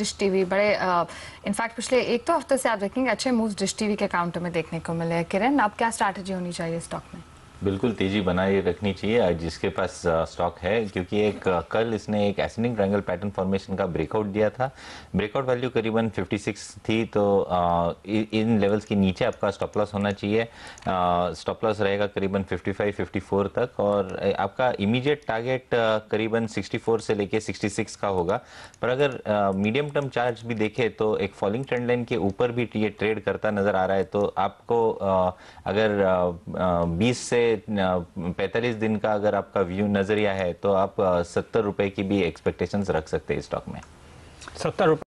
dish TV बड़े in fact पिछले एक तो हफ्ते से आप देखेंगे अच्छे मूव्स डिश टीवी के काउंटर में देखने को मिले किरण अब क्या स्ट्रैटेजी होनी चाहिए स्टॉक में बिल्कुल तेजी बनाए रखनी चाहिए जिसके पास स्टॉक है क्योंकि एक कल इसने एक एसेंडिंग ट्रायंगल पैटर्न फॉर्मेशन का ब्रेकआउट दिया था ब्रेकआउट वैल्यू करीबन 56 थी तो इन लेवल्स के नीचे आपका स्टॉप लॉस होना चाहिए स्टॉप लॉस रहेगा करीबन 55 54 तक और आपका इमीडिएट टारगेट करीबन 64 से लेके 66 का होगा पर अगर मीडियम टर्म चार्ज भी देखे तो एक फॉलिंग ट्रेंड लाइन के ऊपर भी ये ट्रेड करता नज़र आ रहा है तो आपको आ, अगर बीस से पैंतालीस दिन का अगर आपका व्यू नजरिया है तो आप सत्तर रुपए की भी एक्सपेक्टेशंस रख सकते हैं स्टॉक में सत्तर रुपए